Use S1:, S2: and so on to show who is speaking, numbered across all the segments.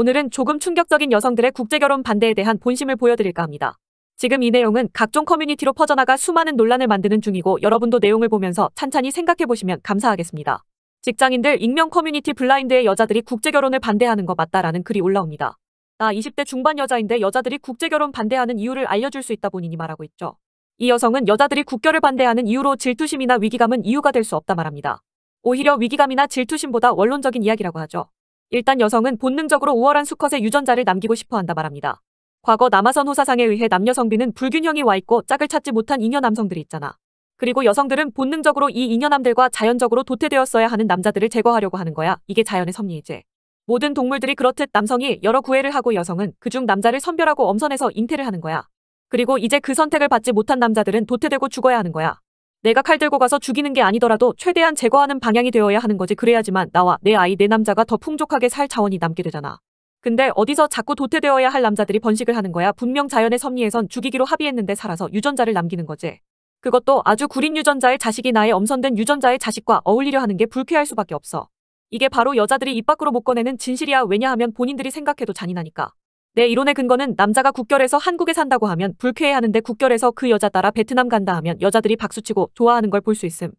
S1: 오늘은 조금 충격적인 여성들의 국제결혼 반대에 대한 본심을 보여드릴까 합니다. 지금 이 내용은 각종 커뮤니티로 퍼져나가 수많은 논란을 만드는 중이고 여러분도 내용을 보면서 찬찬히 생각해보시면 감사하겠습니다. 직장인들 익명 커뮤니티 블라인드의 여자들이 국제결혼을 반대하는 거 맞다라는 글이 올라옵니다. 나 20대 중반 여자인데 여자들이 국제결혼 반대하는 이유를 알려줄 수 있다 본인이 말하고 있죠. 이 여성은 여자들이 국결을 반대하는 이유로 질투심이나 위기감은 이유가 될 수 없다 말합니다. 오히려 위기감이나 질투심보다 원론적인 이야기라고 하죠. 일단 여성은 본능적으로 우월한 수컷의 유전자를 남기고 싶어 한다 말합니다. 과거 남아선 호사상에 의해 남녀 성비는 불균형이 와 있고 짝을 찾지 못한 이여 남성들이 있잖아. 그리고 여성들은 본능적으로 이이여남들과 자연적으로 도태되었어야 하는 남자들을 제거하려고 하는 거야. 이게 자연의 섭리이지. 모든 동물들이 그렇듯 남성이 여러 구애를 하고 여성은 그 중 남자를 선별하고 엄선해서 잉태를 하는 거야. 그리고 이제 그 선택을 받지 못한 남자들은 도태되고 죽어야 하는 거야. 내가 칼 들고 가서 죽이는 게 아니더라도 최대한 제거하는 방향이 되어야 하는 거지 그래야지만 나와 내 아이 내 남자가 더 풍족하게 살 자원이 남게 되잖아. 근데 어디서 자꾸 도태되어야 할 남자들이 번식을 하는 거야 분명 자연의 섭리에선 죽이기로 합의했는데 살아서 유전자를 남기는 거지. 그것도 아주 구린 유전자의 자식이 나의 엄선된 유전자의 자식과 어울리려 하는 게 불쾌할 수밖에 없어. 이게 바로 여자들이 입 밖으로 못 꺼내는 진실이야 왜냐하면 본인들이 생각해도 잔인하니까. 내 이론의 근거는 남자가 국결에서 한국에 산다고 하면 불쾌해하는데 국결에서 그 여자 따라 베트남 간다 하면 여자들이 박수치고 좋아하는 걸 볼 수 있음.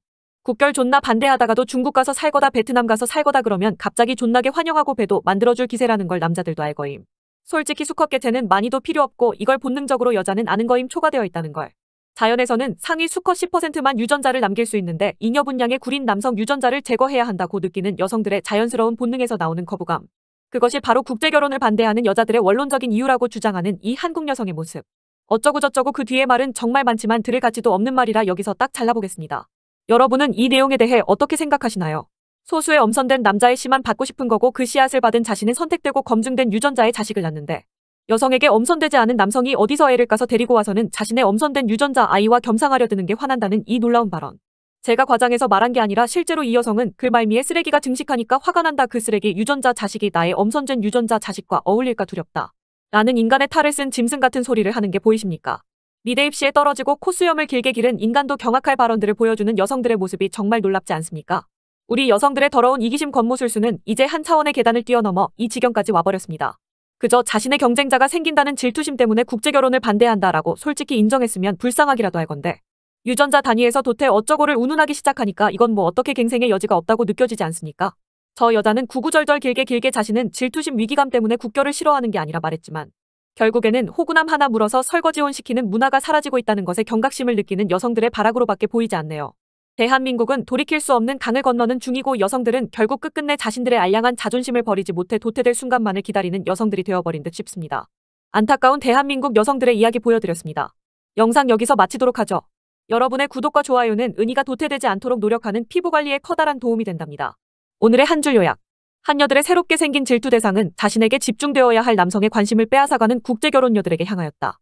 S1: 국결 존나 반대하다가도 중국 가서 살거다 베트남 가서 살거다 그러면 갑자기 존나게 환영하고 배도 만들어줄 기세라는 걸 남자들도 알거임. 솔직히 수컷개체는 많이도 필요 없고 이걸 본능적으로 여자는 아는 거임 초과되어 있다는 걸. 자연에서는 상위 수컷 10%만 유전자를 남길 수 있는데 이녀 분량의 구린 남성 유전자를 제거해야 한다고 느끼는 여성들의 자연스러운 본능에서 나오는 거부감. 그것이 바로 국제결혼을 반대하는 여자들의 원론적인 이유라고 주장하는 이 한국 여성의 모습. 어쩌고저쩌고 그 뒤에 말은 정말 많지만 들을 가치도 없는 말이라 여기서 딱 잘라보겠습니다. 여러분은 이 내용에 대해 어떻게 생각하시나요? 소수의 엄선된 남자의 씨만 받고 싶은 거고 그 씨앗을 받은 자신은 선택되고 검증된 유전자의 자식을 낳는데 여성에게 엄선되지 않은 남성이 어디서 애를 까서 데리고 와서는 자신의 엄선된 유전자 아이와 겸상하려 드는 게 화난다는 이 놀라운 발언. 제가 과장해서 말한 게 아니라 실제로 이 여성은 그 말미에 쓰레기가 증식하니까 화가 난다 그 쓰레기 유전자 자식이 나의 엄선된 유전자 자식과 어울릴까 두렵다. 라는 인간의 탈을 쓴 짐승 같은 소리를 하는 게 보이십니까? 미대 입시에 떨어지고 코수염을 길게 기른 인간도 경악할 발언들을 보여주는 여성들의 모습이 정말 놀랍지 않습니까? 우리 여성들의 더러운 이기심 권모술수는 이제 한 차원의 계단을 뛰어넘어 이 지경까지 와버렸습니다. 그저 자신의 경쟁자가 생긴다는 질투심 때문에 국제결혼을 반대한다라고 솔직히 인정했으면 불쌍하기라도 할 건데 유전자 단위에서 도태 어쩌고를 운운하기 시작하니까 이건 뭐 어떻게 갱생의 여지가 없다고 느껴지지 않습니까? 저 여자는 구구절절 길게 길게 자신은 질투심 위기감 때문에 국교를 싫어하는 게 아니라 말했지만 결국에는 호구남 하나 물어서 설거지원 시키는 문화가 사라지고 있다는 것에 경각심을 느끼는 여성들의 발악으로밖에 보이지 않네요. 대한민국은 돌이킬 수 없는 강을 건너는 중이고 여성들은 결국 끝끝내 자신들의 알량한 자존심을 버리지 못해 도태될 순간만을 기다리는 여성들이 되어버린 듯 싶습니다. 안타까운 대한민국 여성들의 이야기 보여드렸습니다. 영상 여기서 마치도록 하죠. 여러분의 구독과 좋아요는 은희가 도태되지 않도록 노력하는 피부관리에 커다란 도움이 된답니다. 오늘의 한 줄 요약. 한녀들의 새롭게 생긴 질투 대상은 자신에게 집중되어야 할 남성의 관심을 빼앗아가는 국제결혼녀들에게 향하였다.